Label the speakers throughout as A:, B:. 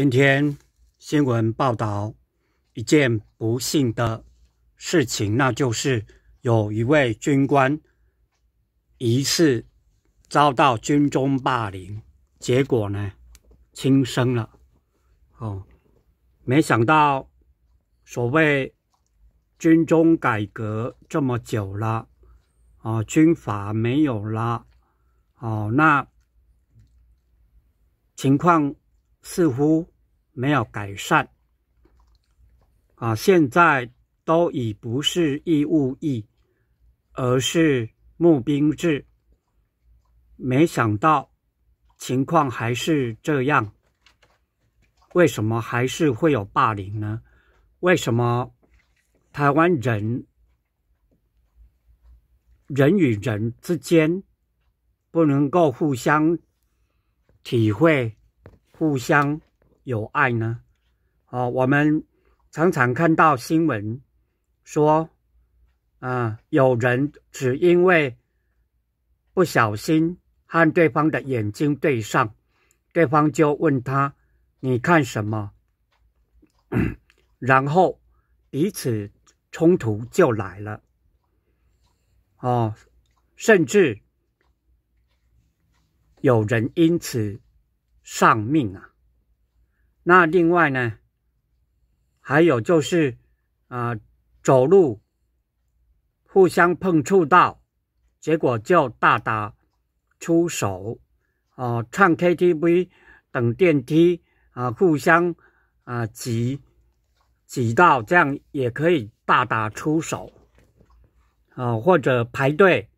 A: 今天新闻报道一件不幸的事情，那就是有一位军官疑似遭到军中霸凌，结果呢，轻生了。哦，没想到所谓军中改革这么久了，啊，军法没有了，哦，那情况。似乎没有改善啊！现在都已不是义务役，而是募兵制。没想到情况还是这样。为什么还是会有霸凌呢？为什么台湾人人与人之间不能够互相体会？互相有爱呢？哦，我们常常看到新闻说，啊，有人只因为不小心和对方的眼睛对上，对方就问他：“你看什么？” 然后彼此冲突就来了。哦，甚至有人因此。丧命啊！那另外呢？还有就是，啊，走路互相碰触到，结果就大打出手。哦，唱 KTV 等电梯啊，互相啊挤挤到，这样也可以大打出手。啊，或者排队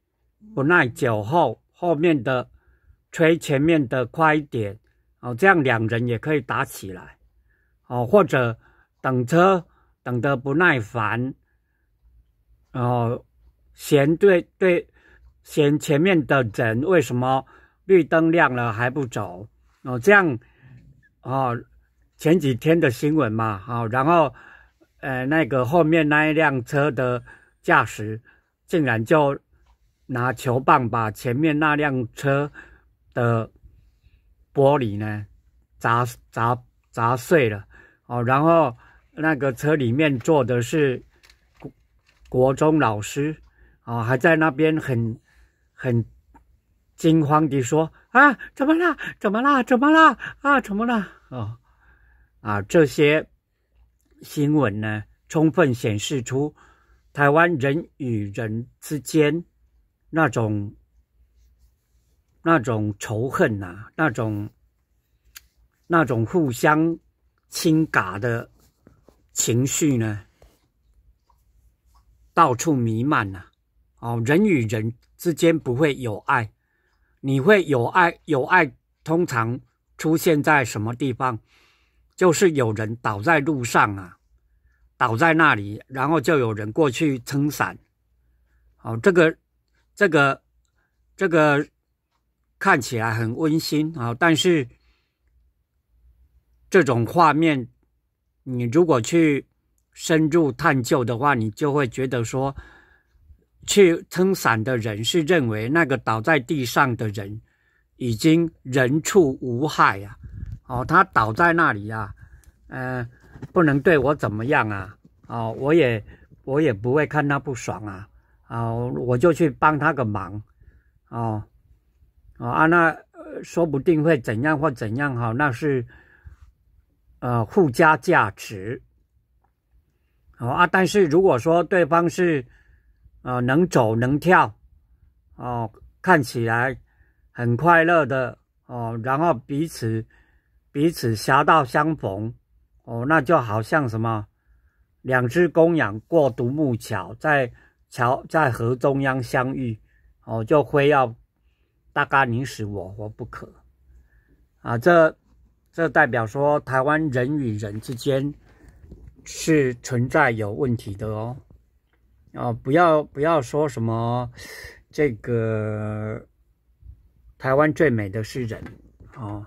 A: 不耐久后，后面的催前面的快一点。哦，这样两人也可以打起来，哦，或者等车等得不耐烦，哦，嫌对对嫌前面的人为什么绿灯亮了还不走，哦，这样，哦，前几天的新闻嘛，哦，然后，呃，那个后面那一辆车的驾驶竟然就拿球棒把前面那辆车的。玻璃呢，砸砸砸碎了，哦，然后那个车里面坐的是国国中老师，啊，还在那边很很惊慌地说：“啊，怎么了？怎么了？怎么了？啊，怎么了？”哦，啊，这些新闻呢，充分显示出台湾人与人之间那种。那种仇恨呐，那种那种互相倾轧的情绪呢，到处弥漫呐。哦，人与人之间不会有爱，你会有爱，有爱通常出现在什么地方？就是有人倒在路上啊，倒在那里，然后就有人过去撑伞。哦，这个，这个，这个。看起来很温馨啊，但是这种画面，你如果去深入探究的话，你就会觉得说，去撑伞的人是认为那个倒在地上的人已经人畜无害呀，哦，他倒在那里呀，呃，不能对我怎么样啊，哦，我也我也不会看他不爽啊，哦，我就去帮他个忙，哦。啊啊，那说不定会怎样或怎样哈？那是，呃，附加价值。哦啊，但是如果说对方是，呃，能走能跳，哦，看起来很快乐的哦，然后彼此彼此狭道相逢，哦，那就好像什么，两只公羊过独木桥，在桥在河中央相遇，哦，就非要。大概你死我活不可啊！这这代表说台湾人与人之间是存在有问题的哦啊！不要不要说什么这个台湾最美的是人哦，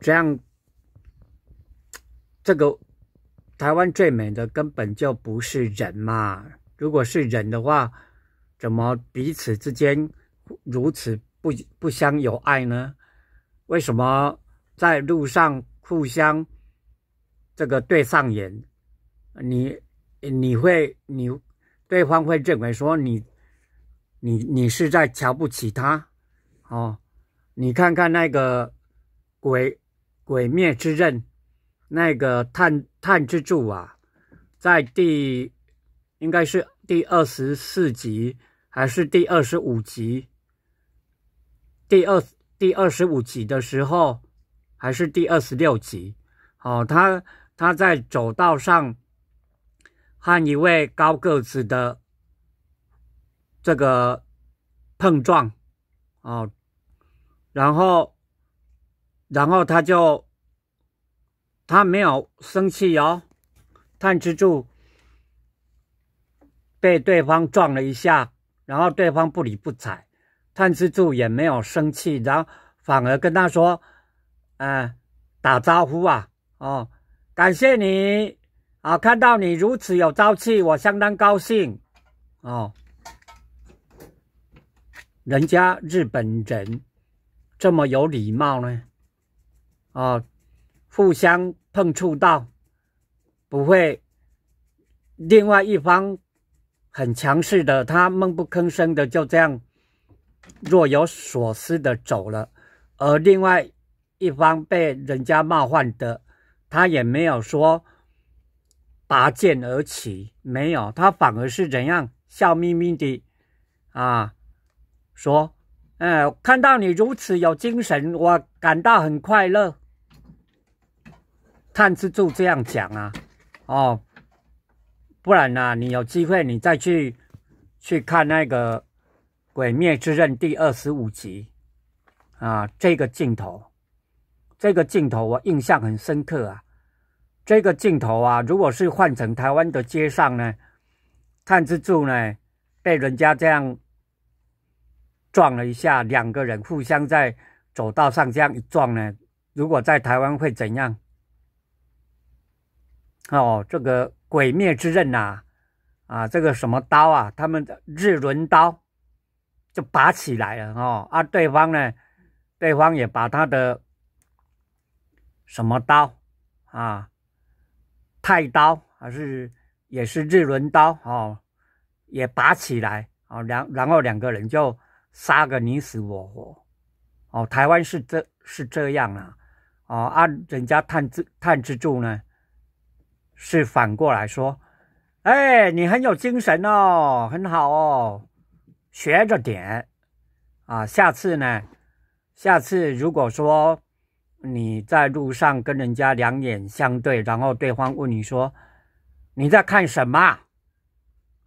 A: 这样这个台湾最美的根本就不是人嘛！如果是人的话，怎么彼此之间？如此不不相有爱呢？为什么在路上互相这个对上眼，你你会你对方会认为说你你你是在瞧不起他哦？你看看那个鬼鬼灭之刃那个炭炭之助啊，在第应该是第二十四集还是第二十五集？第二第二十五集的时候，还是第二十六集，哦，他他在走道上和一位高个子的这个碰撞，哦，然后然后他就他没有生气哦，他只是被对方撞了一下，然后对方不理不睬。探视柱也没有生气，然后反而跟他说：“哎，打招呼啊，哦，感谢你啊，看到你如此有朝气，我相当高兴哦。人家日本人这么有礼貌呢，啊，互相碰触到不会，另外一方很强势的，他闷不吭声的就这样。”若有所思的走了，而另外一方被人家冒犯的，他也没有说拔剑而起，没有，他反而是怎样笑眯眯的啊？说，呃，看到你如此有精神，我感到很快乐。探子柱这样讲啊，哦，不然呢？你有机会，你再去去看那个。《鬼灭之刃》第二十五集啊，这个镜头，这个镜头我印象很深刻啊。这个镜头啊，如果是换成台湾的街上呢，炭之术呢被人家这样撞了一下，两个人互相在走道上这样一撞呢，如果在台湾会怎样？哦，这个《鬼灭之刃》呐，啊，这个什么刀啊，他们的日轮刀。就拔起来了哦，啊，对方呢，对方也把他的什么刀啊，太刀还是也是日轮刀哦，也拔起来哦，然然后两个人就杀个你死我活哦，台湾是这是这样啊，哦，啊，人家探知探知柱呢是反过来说，哎，你很有精神哦，很好哦。学着点啊！下次呢？下次如果说你在路上跟人家两眼相对，然后对方问你说你在看什么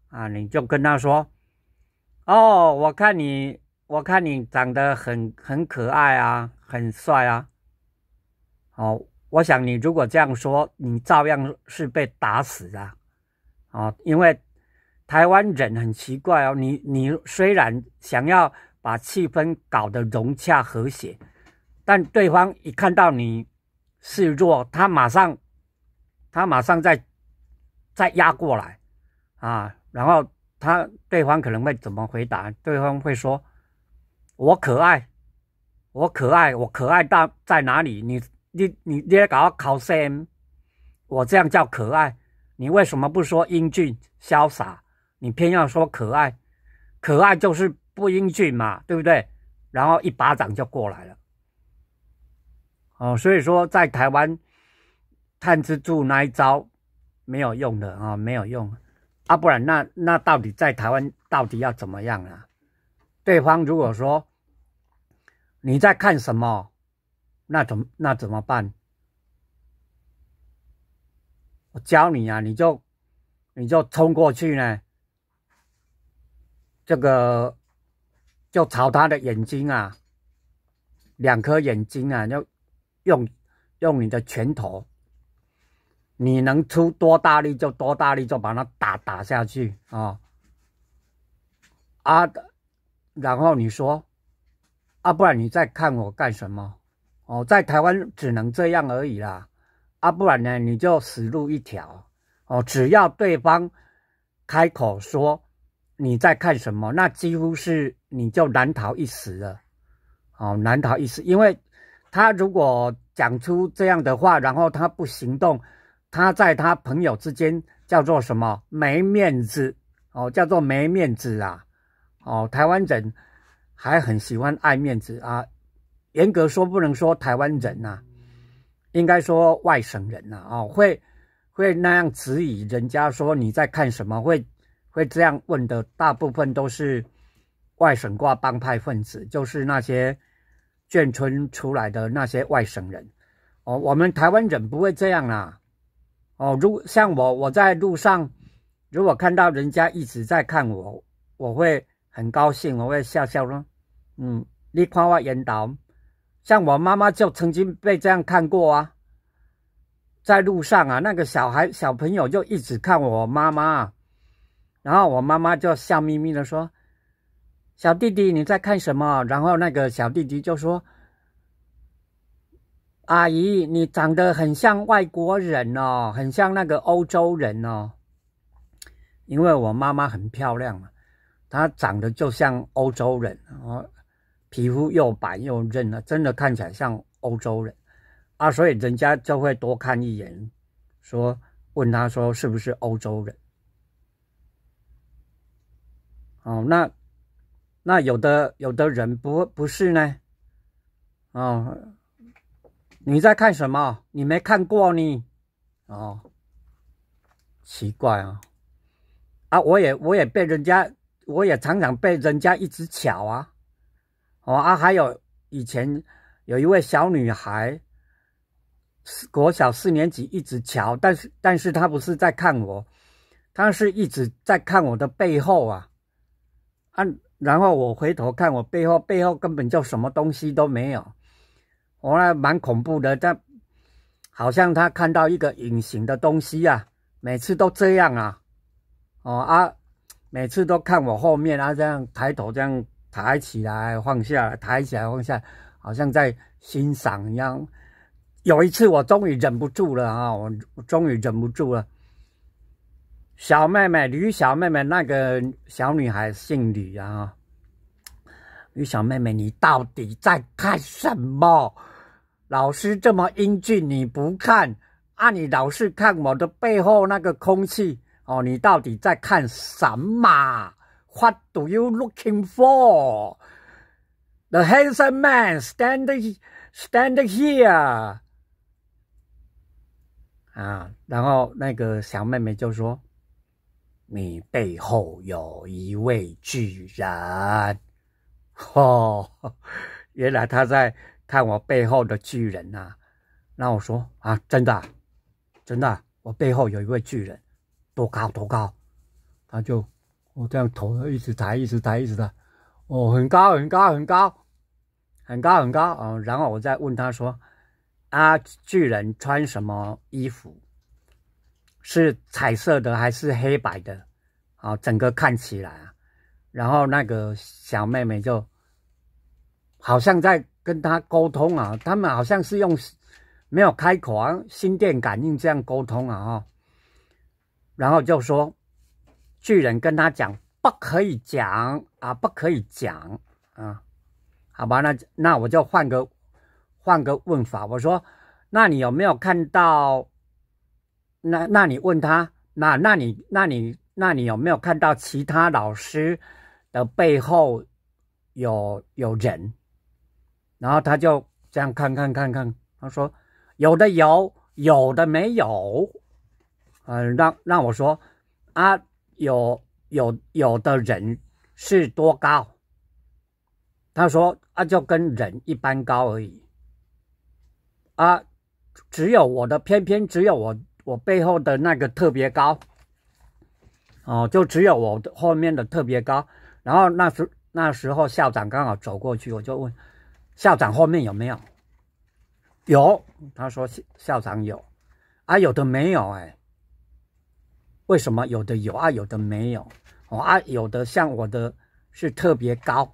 A: 啊？你就跟他说哦，我看你，我看你长得很很可爱啊，很帅啊。哦，我想你如果这样说，你照样是被打死的啊，因为。台湾人很奇怪哦，你你虽然想要把气氛搞得融洽和谐，但对方一看到你示弱，他马上他马上再再压过来啊，然后他对方可能会怎么回答？对方会说：“我可爱，我可爱，我可爱，到在哪里？你你你你在搞 c m 我这样叫可爱，你为什么不说英俊潇洒？”你偏要说可爱，可爱就是不英俊嘛，对不对？然后一巴掌就过来了，哦，所以说在台湾，探吃住那一招没有用的啊，没有用啊，不然那那到底在台湾到底要怎么样啊？对方如果说你在看什么，那怎那怎么办？我教你啊，你就你就冲过去呢。这个就朝他的眼睛啊，两颗眼睛啊，要用用你的拳头，你能出多大力就多大力，就把它打打下去啊！啊，然后你说啊，不然你在看我干什么？哦，在台湾只能这样而已啦。啊，不然呢，你就死路一条哦。只要对方开口说。你在看什么？那几乎是你就难逃一死了，哦，难逃一死。因为他如果讲出这样的话，然后他不行动，他在他朋友之间叫做什么？没面子哦，叫做没面子啊。哦，台湾人还很喜欢爱面子啊。严格说不能说台湾人呐，应该说外省人呐啊，会会那样质疑人家说你在看什么会。会这样问的，大部分都是外省挂帮派分子，就是那些眷村出来的那些外省人。哦，我们台湾人不会这样啊。哦，如像我，我在路上如果看到人家一直在看我，我会很高兴，我会笑笑咯。嗯，你看我引导，像我妈妈就曾经被这样看过啊，在路上啊，那个小孩小朋友就一直看我妈妈。然后我妈妈就笑眯眯的说：“小弟弟，你在看什么？”然后那个小弟弟就说：“阿姨，你长得很像外国人哦，很像那个欧洲人哦。因为我妈妈很漂亮嘛，她长得就像欧洲人哦，皮肤又白又嫩啊，真的看起来像欧洲人，啊，所以人家就会多看一眼，说问他说是不是欧洲人。”哦，那那有的有的人不不是呢，哦，你在看什么？你没看过呢，哦，奇怪啊，啊，我也我也被人家，我也常常被人家一直瞧啊，哦啊，还有以前有一位小女孩，国小四年级一直瞧，但是但是她不是在看我，她是一直在看我的背后啊。啊，然后我回头看，我背后背后根本就什么东西都没有，我那蛮恐怖的。但好像他看到一个隐形的东西啊，每次都这样啊。哦啊，每次都看我后面啊，这样抬头，这样抬起来，放下，抬起来，放下，好像在欣赏一样。有一次我终于忍不住了啊，我终于忍不住了。小妹妹，女小妹妹，那个小女孩姓吕啊。女小妹妹，你到底在看什么？老师这么英俊，你不看啊？你老是看我的背后那个空气哦，你到底在看什么？What do you looking for? The handsome man standing standing here 啊，然后那个小妹妹就说。你背后有一位巨人，哦，原来他在看我背后的巨人呐。那我说啊，真的，真的，我背后有一位巨人，多高多高？他就我这样头一直抬，一直抬，一直抬。哦，很高很高很高，很高很高啊。然后我再问他说，啊，巨人穿什么衣服？是彩色的还是黑白的？好，整个看起来啊，然后那个小妹妹就好像在跟他沟通啊，他们好像是用没有开口啊，心电感应这样沟通啊，哈，然后就说巨人跟他讲，不可以讲啊，不可以讲啊，好吧，那那我就换个换个问法，我说，那你有没有看到？那那你问他，那那你那你那你有没有看到其他老师的背后有有人？然后他就这样看看看看，他说有的有，有的没有。呃，让让我说啊，有有有的人是多高？他说啊，就跟人一般高而已。啊，只有我的偏偏只有我。我背后的那个特别高哦，就只有我的后面的特别高。然后那时那时候校长刚好走过去，我就问校长后面有没有？有，他说校校长有，啊有的没有哎，为什么有的有啊有的没有？啊有的像我的是特别高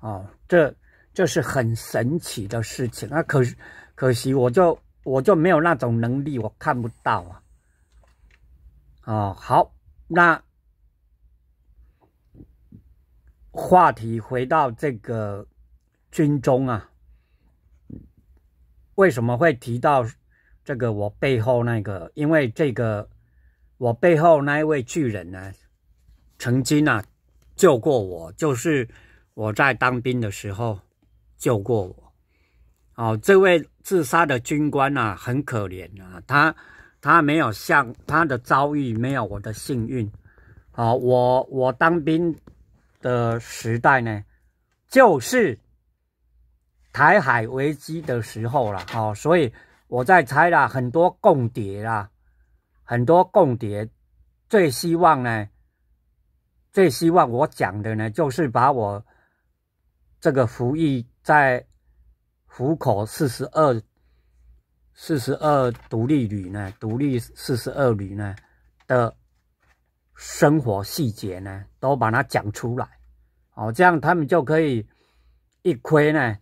A: 哦，这这是很神奇的事情啊，可可惜我就。我就没有那种能力，我看不到啊。哦，好，那话题回到这个军中啊，为什么会提到这个我背后那个？因为这个我背后那一位巨人呢，曾经啊救过我，就是我在当兵的时候救过我。哦，这位。自杀的军官啊，很可怜啊。他，他没有像他的遭遇没有我的幸运。啊，我我当兵的时代呢，就是台海危机的时候了。啊，所以我在猜啦很多共谍啦，很多共谍，最希望呢，最希望我讲的呢，就是把我这个服役在。浦口四十二、四十二独立旅呢？独立四十二旅呢？的生活细节呢，都把它讲出来，哦，这样他们就可以一窥呢，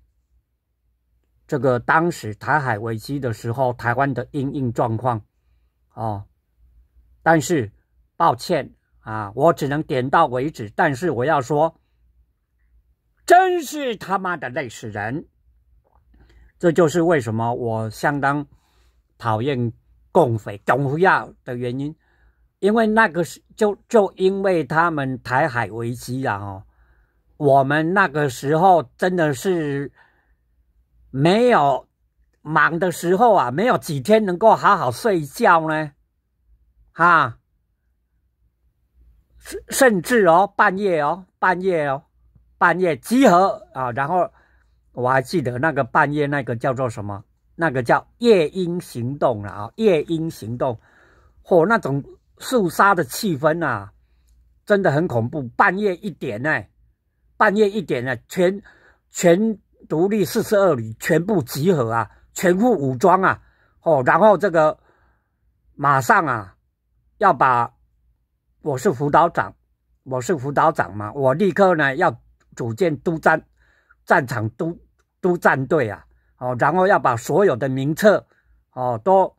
A: 这个当时台海危机的时候，台湾的营运状况，哦。但是，抱歉啊，我只能点到为止。但是我要说，真是他妈的累死人！这就是为什么我相当讨厌共匪东亚的原因，因为那个是就就因为他们台海危机啊，哦，我们那个时候真的是没有忙的时候啊，没有几天能够好好睡觉呢，哈，甚甚至哦半夜哦半夜哦半夜集合啊，然后。我还记得那个半夜，那个叫做什么？那个叫夜鹰行动啊！夜鹰行动，哦，那种肃杀的气氛啊，真的很恐怖。半夜一点呢，半夜一点呢，全全独立四十二旅全部集合啊，全副武装啊，哦，然后这个马上啊，要把我是辅导长，我是辅导长嘛，我立刻呢要组建督战战场督。都战队啊，哦，然后要把所有的名册，哦，都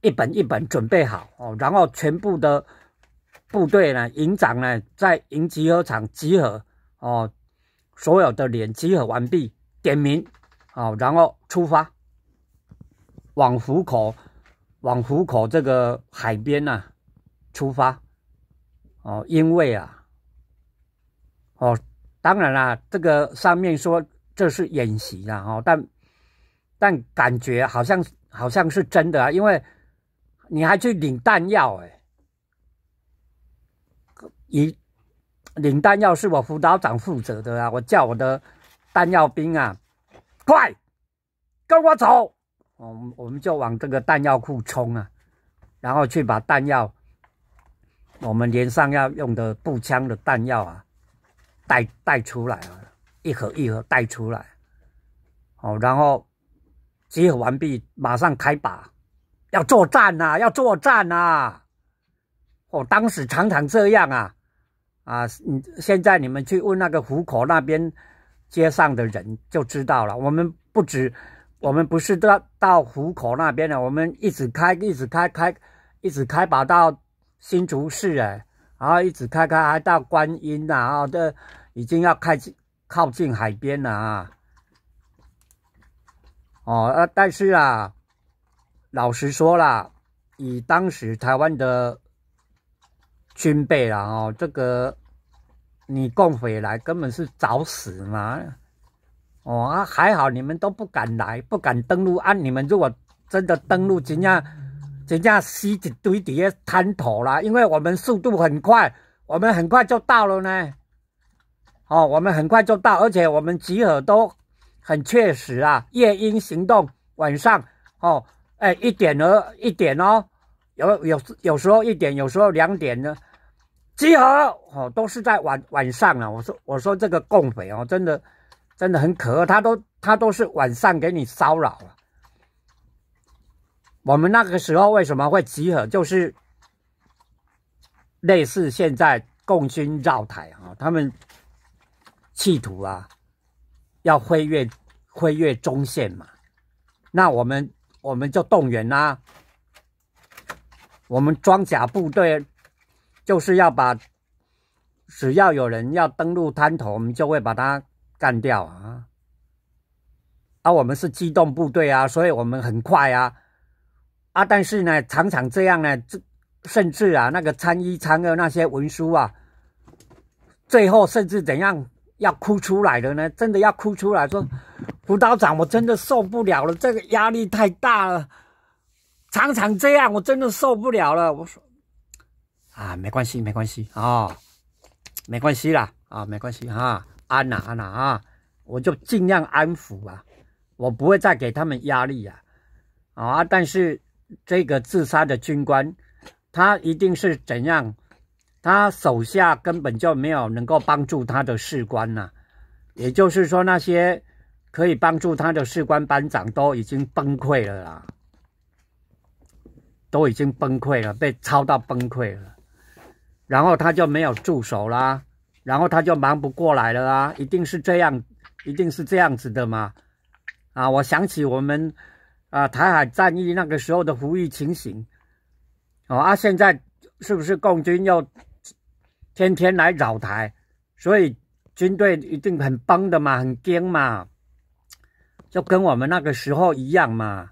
A: 一本一本准备好哦，然后全部的部队呢，营长呢，在营集合场集合哦，所有的脸集合完毕，点名，哦，然后出发，往虎口，往虎口这个海边呢，出发，哦，因为啊，哦，当然啦，这个上面说。这是演习啦，哈，但但感觉好像好像是真的啊，因为你还去领弹药哎，一领弹药是我辅导长负责的啊，我叫我的弹药兵啊，快跟我走，我们我们就往这个弹药库冲啊，然后去把弹药，我们连上要用的步枪的弹药啊，带带出来啊。一盒一盒带出来，哦，然后集合完毕，马上开拔，要作战呐，要作战呐！我当时常常这样啊啊！你现在你们去问那个湖口那边街上的人就知道了。我们不止，我们不是到到湖口那边的，我们一直开，一直开，开，一直开拔到新竹市哎，然后一直开开还到观音呐，啊，这已经要开启。靠近海边了啊！哦，啊，但是啦，老实说啦，以当时台湾的军备啦，哦，这个你共匪来根本是找死嘛！哦啊，还好你们都不敢来，不敢登陆。按你们如果真的登陆，怎样人家尸体堆底下滩头啦？因为我们速度很快，我们很快就到了呢。哦，我们很快就到，而且我们集合都很确实啊。夜莺行动晚上哦，哎，一点哦，一点哦，有有有时候一点，有时候两点呢。集合哦，都是在晚晚上啊。我说我说这个共匪哦，真的真的很可恶，他都他都是晚上给你骚扰了。我们那个时候为什么会集合，就是类似现在共军绕台啊，他们。企图啊，要飞越飞越中线嘛？那我们我们就动员啊，我们装甲部队就是要把，只要有人要登陆滩头，我们就会把他干掉啊！啊，我们是机动部队啊，所以我们很快啊啊！但是呢，常常这样呢，这甚至啊，那个参一参二那些文书啊，最后甚至怎样？要哭出来了呢，真的要哭出来，说胡道长，我真的受不了了，这个压力太大了，常常这样，我真的受不了了。我说，啊，没关系，没关系，哦，没关系啦，啊，没关系啊，安呐，安呐啊，我就尽量安抚啊，我不会再给他们压力呀，啊，但是这个自杀的军官，他一定是怎样？他手下根本就没有能够帮助他的士官呐，也就是说那些可以帮助他的士官班长都已经崩溃了啦，都已经崩溃了，被抄到崩溃了，然后他就没有助手啦，然后他就忙不过来了啦，一定是这样，一定是这样子的嘛，啊，我想起我们啊台海战役那个时候的服役情形，哦啊，现在是不是共军又？天天来扰台，所以军队一定很崩的嘛，很僵嘛，就跟我们那个时候一样嘛。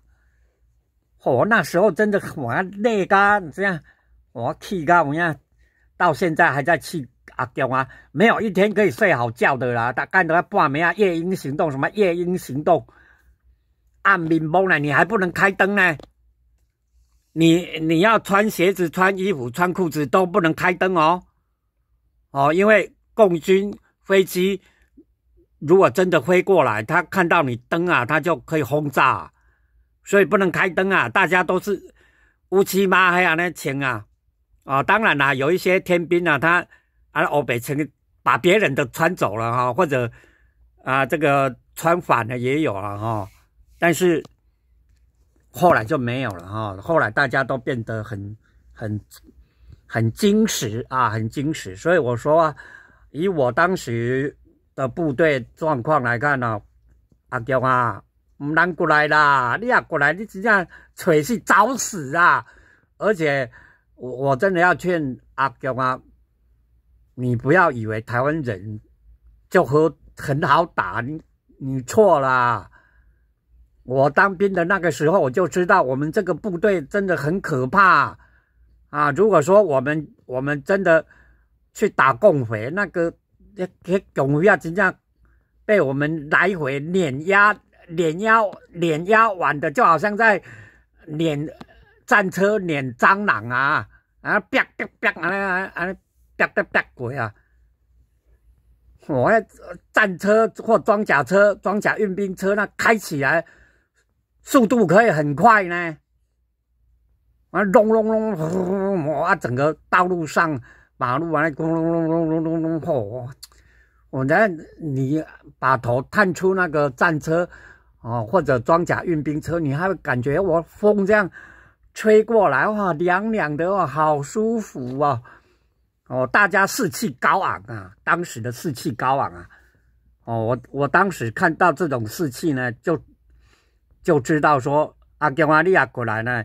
A: 我那时候真的很累噶，这样我气噶，我现到现在还在气阿强啊，没有一天可以睡好觉的啦。他干的半夜啊，夜鹰行动什么夜鹰行动，暗兵崩呢，你还不能开灯呢，你你要穿鞋子、穿衣服、穿裤子都不能开灯哦。哦，因为共军飞机如果真的飞过来，他看到你灯啊，他就可以轰炸，所以不能开灯啊。大家都是乌漆抹黑啊那情啊。哦，当然啦，有一些天兵啊，他啊，欧北城把别人的穿走了哈，或者啊，这个穿反的也有了哈。但是后来就没有了哈，后来大家都变得很很。很精实啊，很精实，所以我说啊，以我当时的部队状况来看呢，阿强啊，唔能过来啦，你若过来，你只上找是找死啊！而且我我真的要劝阿强啊，你不要以为台湾人就和很好打，你你错啦！我当兵的那个时候，我就知道我们这个部队真的很可怕。啊，如果说我们我们真的去打共匪，那个那匪要真正被我们来回碾压、碾压、碾压完的，就好像在碾战车碾蟑螂啊啊！啪啪啪，啊啊啪啪啪鬼啊！我战车或装甲车、装甲运兵车那开起来速度可以很快呢。啊隆隆隆轰哇，整个道路上马路啊，那隆隆隆隆隆隆吼！我讲，你把头探出那个战车哦，或者装甲运兵车，你还会感觉我风这样吹过来，哇，凉凉的哦，好舒服啊！哦，大家士气高昂啊，当时的士气高昂啊！哦，我我当时看到这种士气呢，就就知道说阿吉瓦利亚过来呢。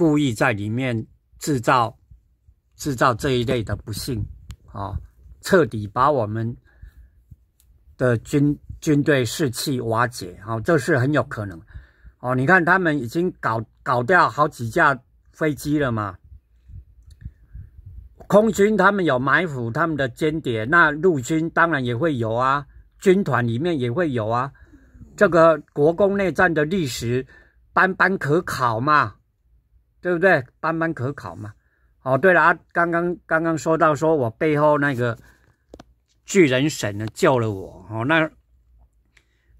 A: 故意在里面制造制造这一类的不幸啊，彻底把我们的军军队士气瓦解啊，这是很有可能哦。你看，他们已经搞搞掉好几架飞机了嘛。空军他们有埋伏，他们的间谍，那陆军当然也会有啊，军团里面也会有啊。这个国共内战的历史，斑斑可考嘛。对不对？班班可考嘛？哦，对了啊，刚刚刚刚说到，说我背后那个巨人神呢救了我哦。那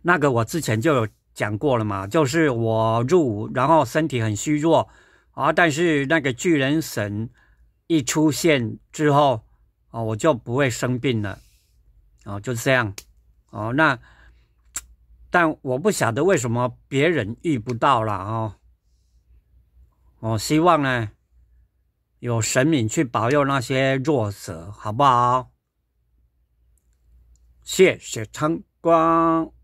A: 那个我之前就有讲过了嘛，就是我入伍然后身体很虚弱啊，但是那个巨人神一出现之后啊，我就不会生病了哦，就是这样哦。那但我不晓得为什么别人遇不到了哦。我希望呢，有神明去保佑那些弱者，好不好？谢谢参观。